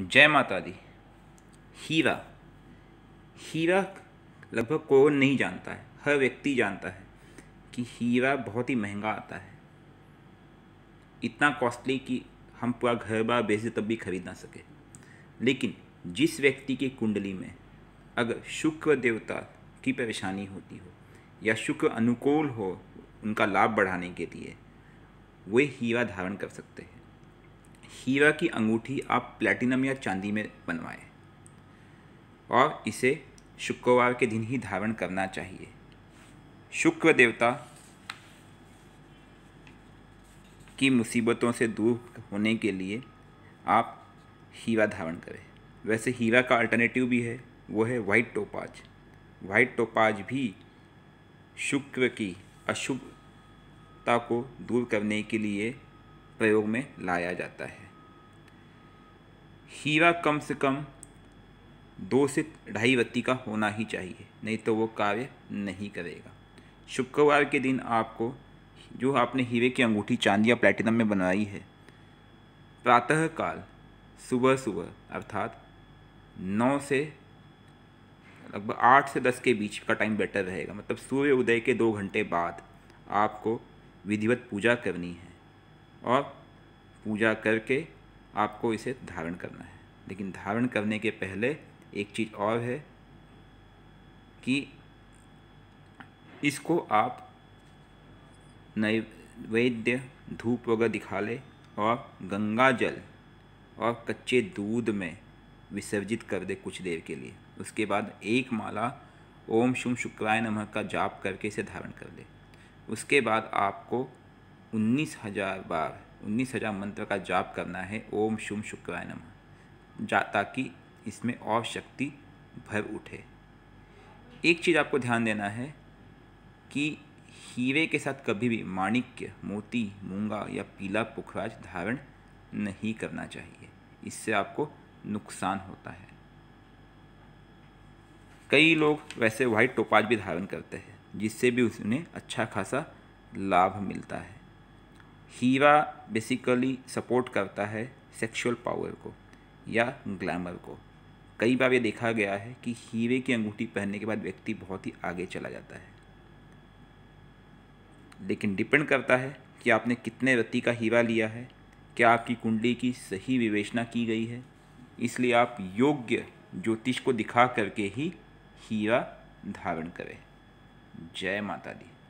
जय माता दी हीरा हीरा लगभग कोई नहीं जानता है हर व्यक्ति जानता है कि हीरा बहुत ही महंगा आता है इतना कॉस्टली कि हम पूरा घर बार बेचे तब भी खरीद ना सके लेकिन जिस व्यक्ति की कुंडली में अगर शुक्र देवता की परेशानी होती हो या शुक्र अनुकूल हो उनका लाभ बढ़ाने के लिए वे हीरा धारण कर सकते हैं हीरा की अंगूठी आप प्लेटिनम या चांदी में बनवाएं और इसे शुक्रवार के दिन ही धारण करना चाहिए शुक्र देवता की मुसीबतों से दूर होने के लिए आप हीरा धारण करें वैसे हीरा का अल्टरनेटिव भी है वो है वाइट टोपाज वाइट टोपाज भी शुक्र की अशुभता को दूर करने के लिए प्रयोग में लाया जाता है हीरा कम से कम दो से ढाई बत्ती का होना ही चाहिए नहीं तो वो कार्य नहीं करेगा शुक्रवार के दिन आपको जो आपने हीरे की अंगूठी चांदी या प्लेटिनम में बनवाई है प्रातःकाल सुबह सुबह अर्थात नौ से लगभग आठ से दस के बीच का टाइम बेटर रहेगा मतलब सूर्य उदय के दो घंटे बाद आपको विधिवत पूजा करनी है और पूजा करके आपको इसे धारण करना है लेकिन धारण करने के पहले एक चीज़ और है कि इसको आप नैवेद्य धूप वगैरह दिखा ले और गंगा जल और कच्चे दूध में विसर्जित कर दे कुछ देर के लिए उसके बाद एक माला ओम शुम शुक्राय नमः का जाप करके इसे धारण कर ले उसके बाद आपको उन्नीस हज़ार बार उन्नीस हज़ार मंत्र का जाप करना है ओम शुम शुक्राय नम जा ताकि इसमें और शक्ति भर उठे एक चीज़ आपको ध्यान देना है कि हीरे के साथ कभी भी माणिक्य मोती मूंगा या पीला पुखराज धारण नहीं करना चाहिए इससे आपको नुकसान होता है कई लोग वैसे वाइट टोपाज भी धारण करते हैं जिससे भी उन्हें अच्छा खासा लाभ मिलता है हीरा बेसिकली सपोर्ट करता है सेक्सुअल पावर को या ग्लैमर को कई बार ये देखा गया है कि हीरे की अंगूठी पहनने के बाद व्यक्ति बहुत ही आगे चला जाता है लेकिन डिपेंड करता है कि आपने कितने रत्ती का हीरा लिया है क्या आपकी कुंडली की सही विवेचना की गई है इसलिए आप योग्य ज्योतिष को दिखा करके ही हीरा धारण करें जय माता दी